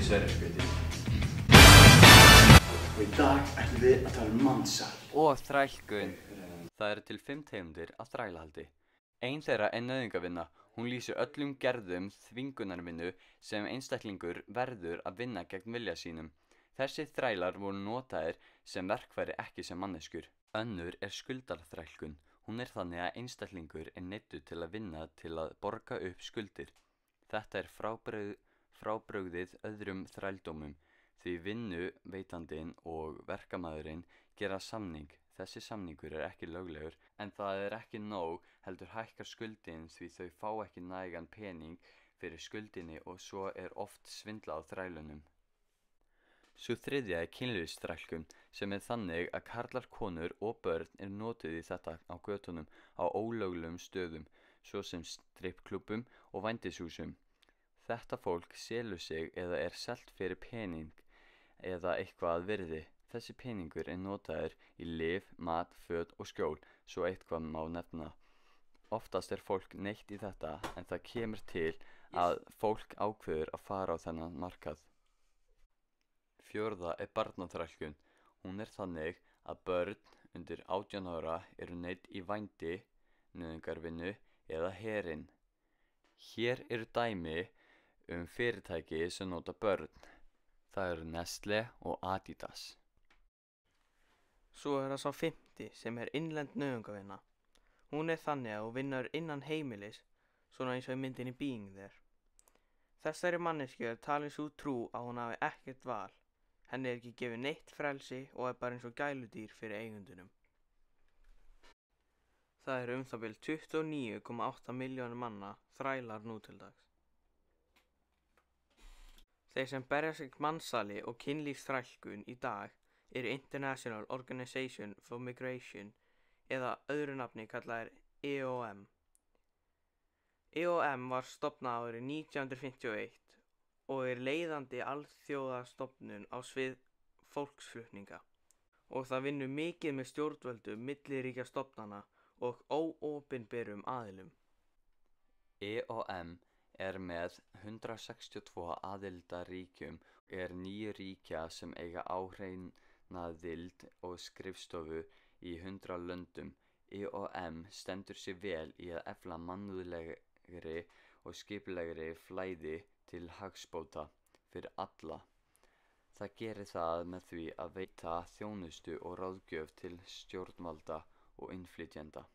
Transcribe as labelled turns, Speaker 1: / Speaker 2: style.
Speaker 1: Þið sverir skvitið. Og í dag ætlum við að tala um mannsal. Og þrælkun. Það eru til fimm tegundir af þrælahaldi. Einn þeirra er nöðingavinna. Hún lýsi öllum gerðum þvingunarvinnu sem einstaklingur verður að vinna gegn vilja sínum. Þessi þrælar voru notaðir sem verkværi ekki sem manneskur. Önnur er skuldarþrælkun. Hún er þannig að einstaklingur er neittu til að vinna til að borga upp skuldir. Þetta er frábæruð frábrugðið öðrum þrældómum því vinnuveitandin og verkamæðurinn gera samning. Þessi samningur er ekki löglegur en það er ekki nóg heldur hækkar skuldin því þau fá ekki nægan pening fyrir skuldinni og svo er oft svindla á þrælunum. Svo þriðja er kynlýfstrækkum sem er þannig að karlar, konur og börn er notið í þetta á götunum á ólöglegum stöðum svo sem strippklubum og vændishúsum. Þetta fólk selur sig eða er selt fyrir pening eða eitthvað að virði. Þessi peningur er notaður í lif, mat, född og skjól, svo eitthvað má nefna. Oftast er fólk neitt í þetta en það kemur til að fólk ákveður að fara á þennan markað. Fjörða er barnatrækjun. Hún er þannig að börn undir 18 ára eru neitt í vændi, nöðungarvinnu eða herin. Hér eru dæmi um fyrirtæki sem nota börn. Það eru Nestle og Adidas.
Speaker 2: Svo er það sá 50 sem er innlend nöðungavinna. Hún er þannig að hún vinnar innan heimilis, svona eins og í myndinni Being There. Þessari mannesku er talins út trú að hún hafi ekkert val. Henni er ekki gefið neitt frelsi og er bara eins og gæludýr fyrir eigundunum. Það er um það byrjum 29,8 miljónir manna þrælar nú til dags. Þeir sem berjast ekki mannsali og kynlífsþrælkun í dag er International Organization for Migration eða öðru nafni kallaðir EOM. EOM var stopnað árið 1951 og er leiðandi alþjóðastofnun á svið fólksflutninga og það vinnur mikið með stjórnvöldu milliríkja stopnana og óopinberum aðilum.
Speaker 1: EOM er með 162 aðildaríkjum og er nýju ríkja sem eiga áhreinadild og skrifstofu í 100 löndum. IOM e stendur sér vel í að efla mannlegri og skiplegri flæði til hagspóta fyrir alla. Það gerir það með því að veita þjónustu og ráðgjöf til stjórnvalda og innflytjenda.